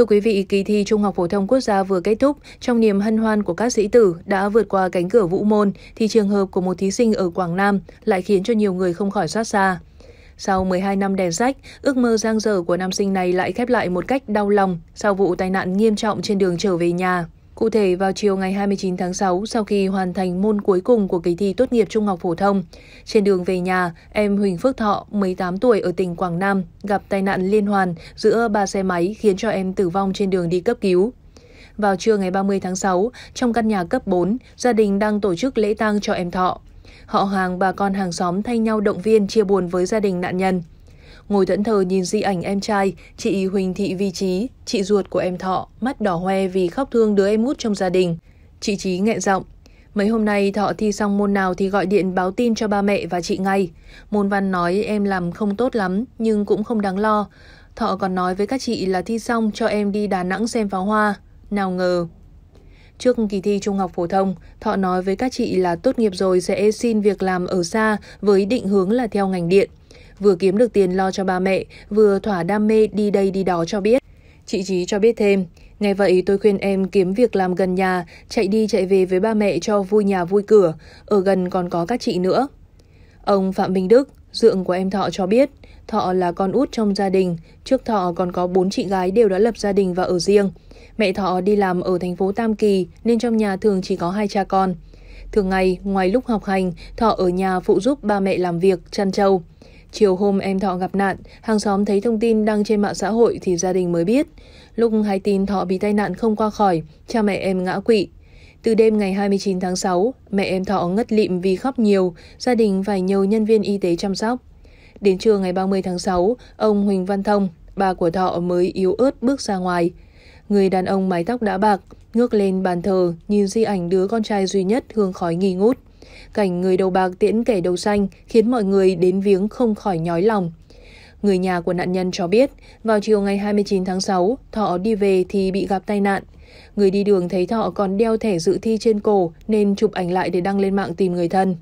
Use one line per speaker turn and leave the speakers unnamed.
Thưa quý vị, kỳ thi Trung học phổ thông quốc gia vừa kết thúc, trong niềm hân hoan của các sĩ tử đã vượt qua cánh cửa vũ môn, thì trường hợp của một thí sinh ở Quảng Nam lại khiến cho nhiều người không khỏi xót xa. Sau 12 năm đèn sách, ước mơ giang dở của nam sinh này lại khép lại một cách đau lòng sau vụ tai nạn nghiêm trọng trên đường trở về nhà. Cụ thể, vào chiều ngày 29 tháng 6, sau khi hoàn thành môn cuối cùng của kỳ thi tốt nghiệp trung học phổ thông, trên đường về nhà, em Huỳnh Phước Thọ, 18 tuổi ở tỉnh Quảng Nam, gặp tai nạn liên hoàn giữa ba xe máy khiến cho em tử vong trên đường đi cấp cứu. Vào trưa ngày 30 tháng 6, trong căn nhà cấp 4, gia đình đang tổ chức lễ tang cho em Thọ. Họ hàng bà con hàng xóm thay nhau động viên chia buồn với gia đình nạn nhân ngồi thẫn thờ nhìn di ảnh em trai, chị Huỳnh Thị Vi Trí, chị ruột của em Thọ, mắt đỏ hoe vì khóc thương đứa em út trong gia đình. Chị Trí nghẹn giọng. Mấy hôm nay Thọ thi xong môn nào thì gọi điện báo tin cho ba mẹ và chị ngay. Môn văn nói em làm không tốt lắm nhưng cũng không đáng lo. Thọ còn nói với các chị là thi xong cho em đi Đà Nẵng xem pháo hoa. Nào ngờ Trước kỳ thi trung học phổ thông, Thọ nói với các chị là tốt nghiệp rồi sẽ xin việc làm ở xa với định hướng là theo ngành điện vừa kiếm được tiền lo cho ba mẹ, vừa thỏa đam mê đi đây đi đó cho biết. Chị Trí cho biết thêm, ngay vậy tôi khuyên em kiếm việc làm gần nhà, chạy đi chạy về với ba mẹ cho vui nhà vui cửa, ở gần còn có các chị nữa. Ông Phạm Minh Đức, dượng của em Thọ cho biết, Thọ là con út trong gia đình, trước Thọ còn có bốn chị gái đều đã lập gia đình và ở riêng. Mẹ Thọ đi làm ở thành phố Tam Kỳ nên trong nhà thường chỉ có hai cha con. Thường ngày, ngoài lúc học hành, Thọ ở nhà phụ giúp ba mẹ làm việc, chăn trâu. Chiều hôm em Thọ gặp nạn, hàng xóm thấy thông tin đăng trên mạng xã hội thì gia đình mới biết. Lúc hay tin Thọ bị tai nạn không qua khỏi, cha mẹ em ngã quỵ. Từ đêm ngày 29 tháng 6, mẹ em Thọ ngất lịm vì khóc nhiều, gia đình phải nhờ nhân viên y tế chăm sóc. Đến trưa ngày 30 tháng 6, ông Huỳnh Văn Thông, bà của Thọ mới yếu ớt bước ra ngoài. Người đàn ông mái tóc đã bạc, ngước lên bàn thờ, nhìn di ảnh đứa con trai duy nhất hương khói nghi ngút. Cảnh người đầu bạc tiễn kẻ đầu xanh khiến mọi người đến viếng không khỏi nhói lòng. Người nhà của nạn nhân cho biết, vào chiều ngày 29 tháng 6, Thọ đi về thì bị gặp tai nạn. Người đi đường thấy Thọ còn đeo thẻ dự thi trên cổ nên chụp ảnh lại để đăng lên mạng tìm người thân.